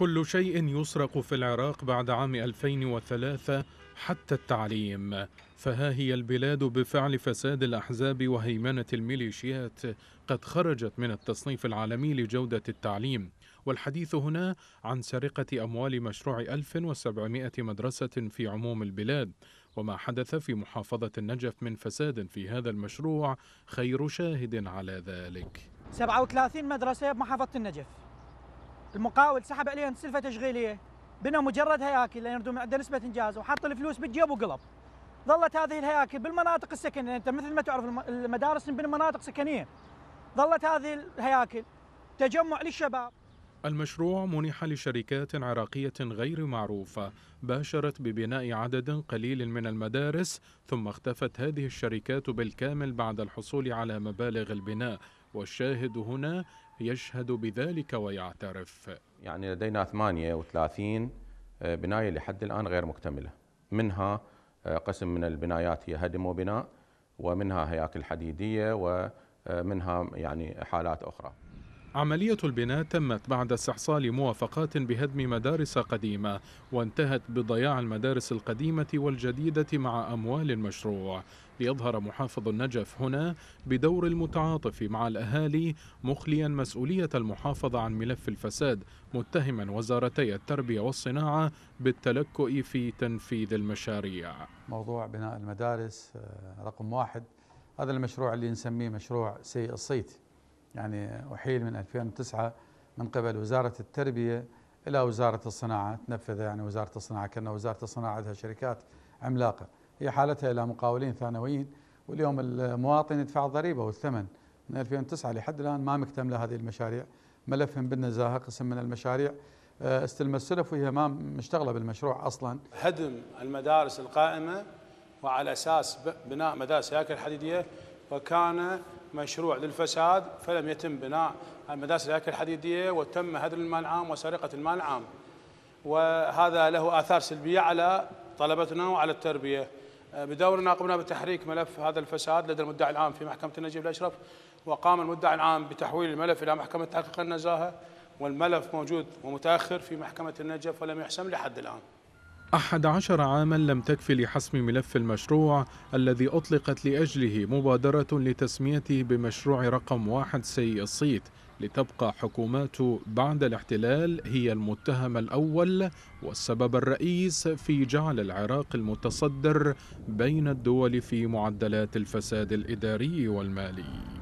كل شيء يسرق في العراق بعد عام 2003 حتى التعليم فها هي البلاد بفعل فساد الأحزاب وهيمنة الميليشيات قد خرجت من التصنيف العالمي لجودة التعليم والحديث هنا عن سرقة أموال مشروع 1700 مدرسة في عموم البلاد وما حدث في محافظة النجف من فساد في هذا المشروع خير شاهد على ذلك 37 مدرسة بمحافظة النجف المقاول سحب عليهم سلفه تشغيليه بنى مجرد هياكل لان يردون عنده نسبه انجاز وحط الفلوس بالجيب وقلب ظلت هذه الهياكل بالمناطق السكنيه انت مثل ما تعرف المدارس من مناطق سكنيه ظلت هذه الهياكل تجمع للشباب المشروع منح لشركات عراقية غير معروفة باشرت ببناء عدد قليل من المدارس ثم اختفت هذه الشركات بالكامل بعد الحصول على مبالغ البناء والشاهد هنا يشهد بذلك ويعترف يعني لدينا 38 آه، بناية لحد الآن غير مكتملة منها آه، قسم من البنايات هي هدم وبناء ومنها هياكل حديدية ومنها آه، يعني حالات أخرى عملية البناء تمت بعد استحصال موافقات بهدم مدارس قديمة وانتهت بضياع المدارس القديمة والجديدة مع أموال المشروع ليظهر محافظ النجف هنا بدور المتعاطف مع الأهالي مخليا مسؤولية المحافظة عن ملف الفساد متهما وزارتي التربية والصناعة بالتلكؤ في تنفيذ المشاريع موضوع بناء المدارس آه، رقم واحد هذا المشروع اللي نسميه مشروع سيء الصيت يعني أحيل من 2009 من قبل وزارة التربية إلى وزارة الصناعة تنفذ يعني وزارة الصناعة كأن وزارة الصناعة عندها شركات عملاقة هي حالتها إلى مقاولين ثانويين واليوم المواطن يدفع الضريبة والثمن من 2009 لحد الآن ما مكتملة هذه المشاريع ملفهم بالنزاهة قسم من المشاريع آه، استلم السلف وهي ما مشتغلة بالمشروع أصلا هدم المدارس القائمة وعلى أساس بناء مدارس هياكل حديدية وكان مشروع للفساد فلم يتم بناء المدارس الهيكل الحديدية وتم هدر المال العام وسرقة المال العام وهذا له آثار سلبية على طلبتنا وعلى التربية بدورنا قمنا بتحريك ملف هذا الفساد لدى المدعي العام في محكمة النجيب الأشرف وقام المدعي العام بتحويل الملف إلى محكمة تحقيق النزاهة والملف موجود ومتأخر في محكمة النجف ولم يحسم لحد الآن أحد عشر عاما لم تكفي لحسم ملف المشروع الذي أطلقت لأجله مبادرة لتسميته بمشروع رقم واحد سيء الصيت لتبقى حكومات بعد الاحتلال هي المتهم الأول والسبب الرئيس في جعل العراق المتصدر بين الدول في معدلات الفساد الإداري والمالي